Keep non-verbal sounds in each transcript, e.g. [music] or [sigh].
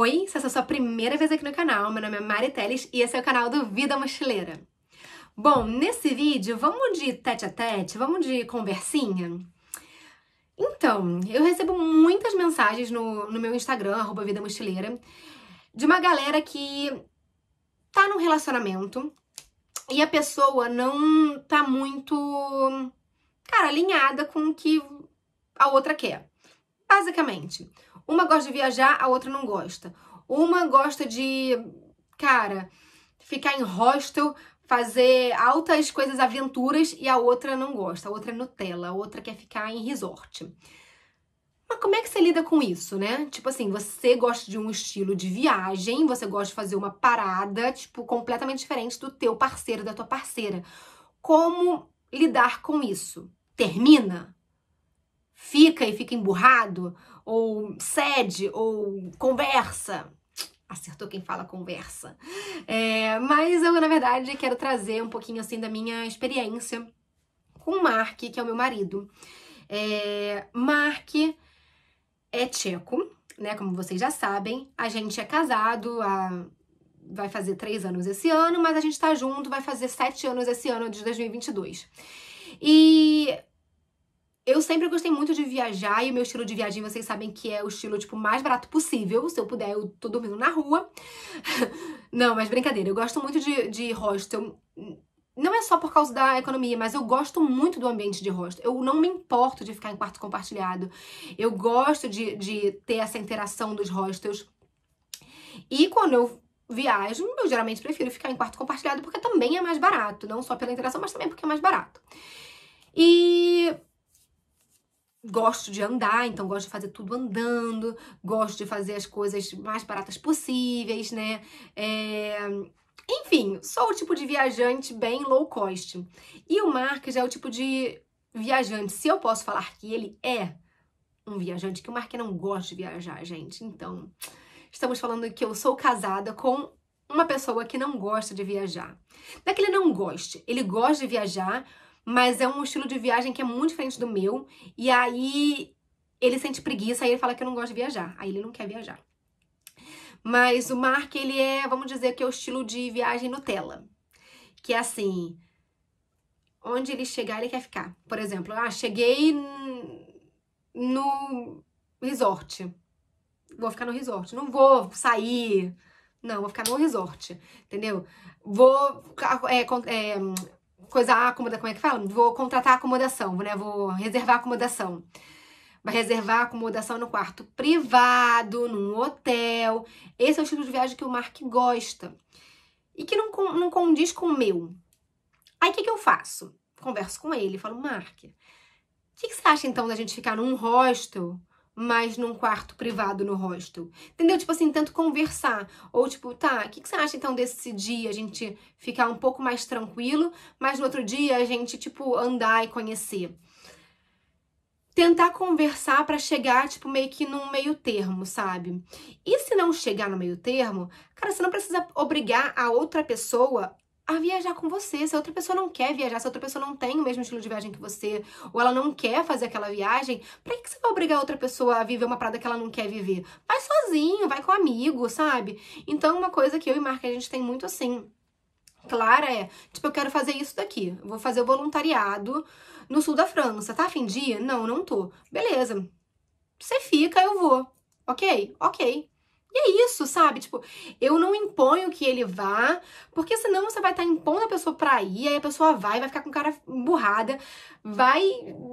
Oi, se essa é a sua primeira vez aqui no canal, meu nome é Mari Teles e esse é o canal do Vida Mochileira. Bom, nesse vídeo vamos de tete a tete, vamos de conversinha? Então, eu recebo muitas mensagens no, no meu Instagram, arroba Vida Mochileira, de uma galera que tá num relacionamento e a pessoa não tá muito, cara, alinhada com o que a outra quer. Basicamente. Uma gosta de viajar, a outra não gosta. Uma gosta de, cara, ficar em hostel, fazer altas coisas, aventuras, e a outra não gosta. A outra é Nutella, a outra quer ficar em resort. Mas como é que você lida com isso, né? Tipo assim, você gosta de um estilo de viagem, você gosta de fazer uma parada, tipo, completamente diferente do teu parceiro, da tua parceira. Como lidar com isso? Termina? fica e fica emburrado, ou cede, ou conversa. Acertou quem fala conversa. É, mas eu, na verdade, quero trazer um pouquinho assim da minha experiência com o Mark, que é o meu marido. É, Mark é tcheco, né? Como vocês já sabem, a gente é casado há vai fazer três anos esse ano, mas a gente tá junto, vai fazer sete anos esse ano de 2022. E eu sempre gostei muito de viajar e o meu estilo de viagem, vocês sabem que é o estilo, tipo, mais barato possível. Se eu puder, eu tô dormindo na rua. [laughs] Não, mas brincadeira, eu gosto muito de, de hostel. Não é só por causa da economia, mas eu gosto muito do ambiente de hostel. Eu não me importo de ficar em quarto compartilhado. Eu gosto de, de ter essa interação dos hostels. E quando eu viajo, eu geralmente prefiro ficar em quarto compartilhado porque também é mais barato. Não só pela interação, mas também porque é mais barato. E gosto de andar, então gosto de fazer tudo andando, gosto de fazer as coisas mais baratas possíveis, né? É... Enfim, sou o tipo de viajante bem low cost. E o Mark já é o tipo de viajante, se eu posso falar que ele é um viajante, que o Mark não gosta de viajar, gente. Então, estamos falando que eu sou casada com uma pessoa que não gosta de viajar. Não é que ele não goste, ele gosta de viajar, mas é um estilo de viagem que é muito diferente do meu. E aí ele sente preguiça, aí ele fala que eu não gosto de viajar. Aí ele não quer viajar. Mas o Mark, ele é, vamos dizer que é o estilo de viagem Nutella. Que é assim, onde ele chegar, ele quer ficar. Por exemplo, ah, cheguei no resort. Vou ficar no resort. Não vou sair. Não, vou ficar no resort. Entendeu? Vou é, é, coisa acomoda como é que fala? Vou contratar acomodação, né? Vou reservar acomodação. Vai reservar acomodação no quarto privado, num hotel. Esse é o tipo de viagem que o Mark gosta. E que não, não condiz com o meu. Aí o que, que eu faço? Converso com ele, falo, Mark, o que, que você acha então da gente ficar num hostel mas num quarto privado no hostel. Entendeu? Tipo assim, tanto conversar. Ou tipo, tá, o que, que, você acha então desse dia a gente ficar um pouco mais tranquilo, mas no outro dia a gente, tipo, andar e conhecer. Tentar conversar para chegar, tipo, meio que num meio termo, sabe? E se não chegar no meio termo, cara, você não precisa obrigar a outra pessoa a viajar com você. Se a outra pessoa não quer viajar, se a outra pessoa não tem o mesmo estilo de viagem que você, ou ela não quer fazer aquela viagem, pra que você vai obrigar a outra pessoa a viver uma parada que ela não quer viver? Vai sozinho, vai com um amigo, sabe? Então, uma coisa que eu e Marca a gente tem muito assim. Clara é, tipo, eu quero fazer isso daqui. vou fazer o voluntariado no sul da França. Tá afim de ir? Não, não tô. Beleza. Você fica, eu vou. Ok? Ok. E é isso, sabe? Tipo, eu não imponho que ele vá, porque senão você vai estar tá impondo a pessoa pra ir, aí a pessoa vai, vai ficar com cara emburrada, vai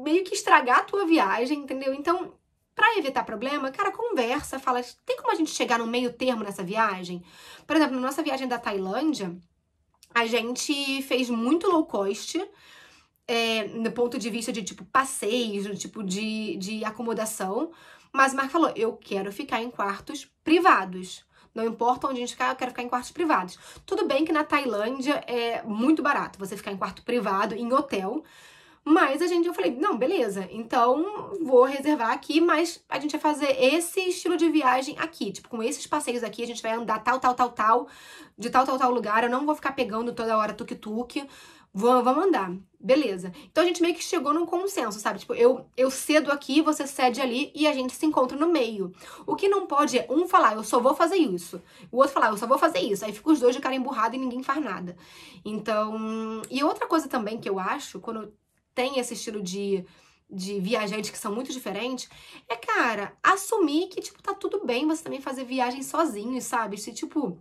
meio que estragar a tua viagem, entendeu? Então, para evitar problema, cara, conversa, fala, tem como a gente chegar no meio termo nessa viagem? Por exemplo, na nossa viagem da Tailândia, a gente fez muito low cost, é, no ponto de vista de tipo passeios, no tipo de, de acomodação. Mas Mark falou: eu quero ficar em quartos privados. Não importa onde a gente ficar, eu quero ficar em quartos privados. Tudo bem que na Tailândia é muito barato você ficar em quarto privado, em hotel. Mas a gente, eu falei, não, beleza, então vou reservar aqui, mas a gente vai fazer esse estilo de viagem aqui. Tipo, com esses passeios aqui, a gente vai andar tal, tal, tal, tal, de tal, tal, tal lugar. Eu não vou ficar pegando toda hora tuk-tuk vou mandar Beleza. Então a gente meio que chegou num consenso, sabe? Tipo, eu, eu cedo aqui, você cede ali e a gente se encontra no meio. O que não pode é um falar, eu só vou fazer isso. O outro falar, eu só vou fazer isso. Aí fica os dois de cara emburrada e ninguém faz nada. Então. E outra coisa também que eu acho, quando tem esse estilo de de viajantes que são muito diferentes, é, cara, assumir que, tipo, tá tudo bem você também fazer viagem sozinho, sabe? Se, tipo,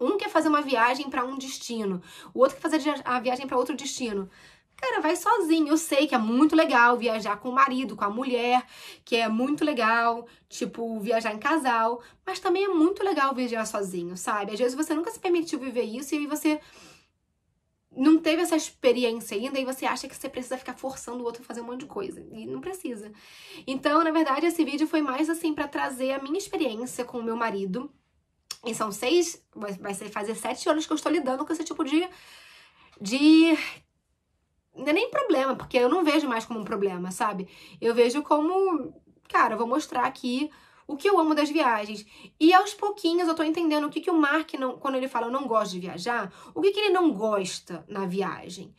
um quer fazer uma viagem para um destino, o outro quer fazer a viagem para outro destino. Cara, vai sozinho. Eu sei que é muito legal viajar com o marido, com a mulher, que é muito legal, tipo, viajar em casal, mas também é muito legal viajar sozinho, sabe? Às vezes você nunca se permitiu viver isso e você não teve essa experiência ainda e você acha que você precisa ficar forçando o outro a fazer um monte de coisa. E não precisa. Então, na verdade, esse vídeo foi mais assim para trazer a minha experiência com o meu marido e são seis, vai ser fazer sete anos que eu estou lidando com esse tipo de. de. Não é nem problema, porque eu não vejo mais como um problema, sabe? Eu vejo como. Cara, eu vou mostrar aqui o que eu amo das viagens. E aos pouquinhos eu tô entendendo o que, que o Mark, não, quando ele fala eu não gosto de viajar, o que, que ele não gosta na viagem.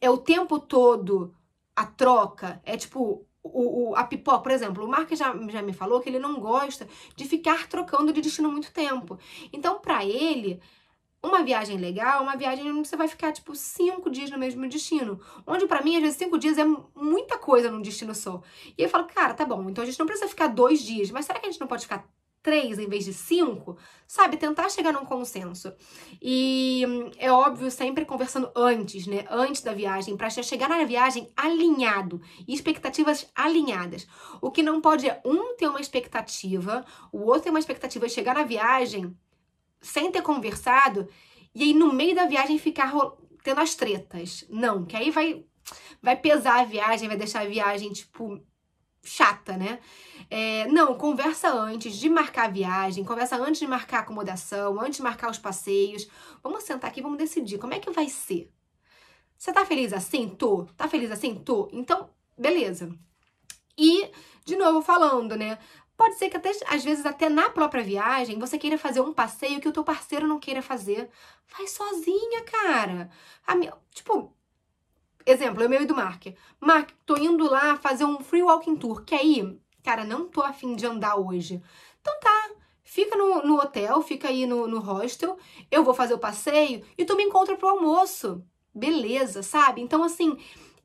É o tempo todo a troca, é tipo o, o, a pipoca, por exemplo, o Mark já, já me falou que ele não gosta de ficar trocando de destino muito tempo. Então, para ele, uma viagem legal, é uma viagem onde você vai ficar, tipo, cinco dias no mesmo destino. Onde, para mim, às vezes, cinco dias é muita coisa num destino só. E eu falo, cara, tá bom, então a gente não precisa ficar dois dias, mas será que a gente não pode ficar três em vez de cinco, sabe? Tentar chegar num consenso. E hum, é óbvio, sempre conversando antes, né? Antes da viagem, para chegar na viagem alinhado e expectativas alinhadas. O que não pode é um ter uma expectativa, o outro ter uma expectativa de chegar na viagem sem ter conversado e aí no meio da viagem ficar tendo as tretas. Não, que aí vai vai pesar a viagem, vai deixar a viagem tipo chata, né? É, não, conversa antes de marcar a viagem, conversa antes de marcar a acomodação, antes de marcar os passeios. Vamos sentar aqui, vamos decidir como é que vai ser. Você tá feliz assim? Tô. Tá feliz assim? Tô. Então, beleza. E, de novo falando, né? Pode ser que até, às vezes até na própria viagem você queira fazer um passeio que o teu parceiro não queira fazer. Vai sozinha, cara. A minha, tipo, exemplo, eu meu e do Mark. Mark, tô indo lá fazer um free walking tour. que aí Cara, não tô afim de andar hoje. Então tá, fica no, no hotel, fica aí no, no hostel, eu vou fazer o passeio e tu me encontra pro almoço. Beleza, sabe? Então, assim,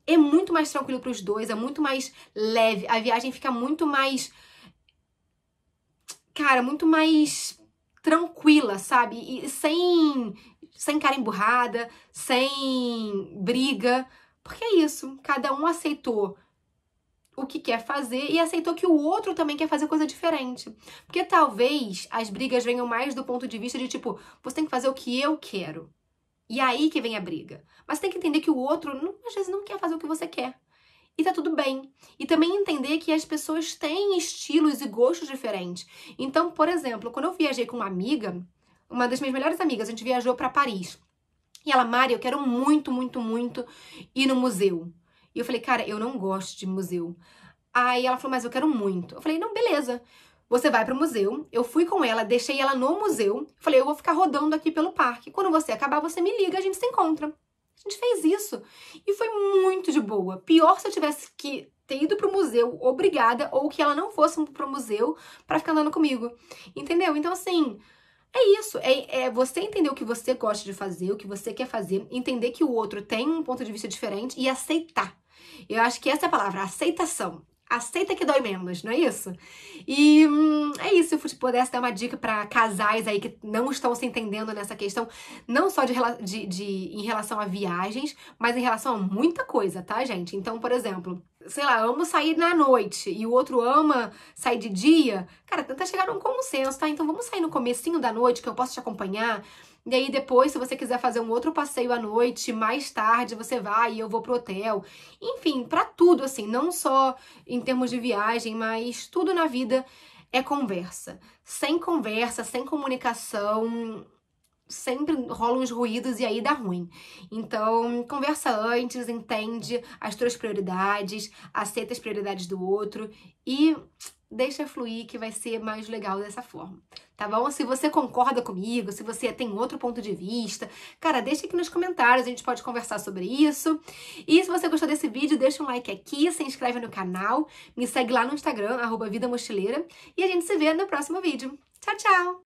é muito mais tranquilo para os dois, é muito mais leve, a viagem fica muito mais. Cara, muito mais tranquila, sabe? E sem, sem cara emburrada, sem briga, porque é isso, cada um aceitou o que quer fazer e aceitou que o outro também quer fazer coisa diferente. Porque talvez as brigas venham mais do ponto de vista de tipo, você tem que fazer o que eu quero. E é aí que vem a briga. Mas tem que entender que o outro não, às vezes não quer fazer o que você quer. E tá tudo bem. E também entender que as pessoas têm estilos e gostos diferentes. Então, por exemplo, quando eu viajei com uma amiga, uma das minhas melhores amigas, a gente viajou para Paris. E ela, Mari, eu quero muito, muito, muito ir no museu. E eu falei, cara, eu não gosto de museu. Aí ela falou, mas eu quero muito. Eu falei, não, beleza. Você vai pro museu. Eu fui com ela, deixei ela no museu. Falei, eu vou ficar rodando aqui pelo parque. Quando você acabar, você me liga, a gente se encontra. A gente fez isso. E foi muito de boa. Pior se eu tivesse que ter ido pro museu obrigada ou que ela não fosse pro museu para ficar andando comigo. Entendeu? Então, assim, é isso, é, é, você entender o que você gosta de fazer, o que você quer fazer, entender que o outro tem um ponto de vista diferente e aceitar. Eu acho que essa é a palavra, aceitação. Aceita que dói menos, não é isso? E hum, é isso, se eu pudesse dar uma dica para casais aí que não estão se entendendo nessa questão, não só de, de, de em relação a viagens, mas em relação a muita coisa, tá, gente? Então, por exemplo, sei lá, amo sair na noite e o outro ama sair de dia, cara, tenta tá chegar num consenso, tá? Então vamos sair no comecinho da noite que eu posso te acompanhar. E aí depois, se você quiser fazer um outro passeio à noite, mais tarde você vai e eu vou pro hotel. Enfim, para tudo assim, não só em termos de viagem, mas tudo na vida é conversa. Sem conversa, sem comunicação, sempre rolam os ruídos e aí dá ruim. Então, conversa antes, entende as tuas prioridades, aceita as prioridades do outro e deixa fluir que vai ser mais legal dessa forma. Tá bom? Se você concorda comigo, se você tem outro ponto de vista, cara, deixa aqui nos comentários, a gente pode conversar sobre isso. E se você gostou desse vídeo, deixa um like aqui, se inscreve no canal, me segue lá no Instagram, arroba Vida Mochileira, e a gente se vê no próximo vídeo. Tchau, tchau!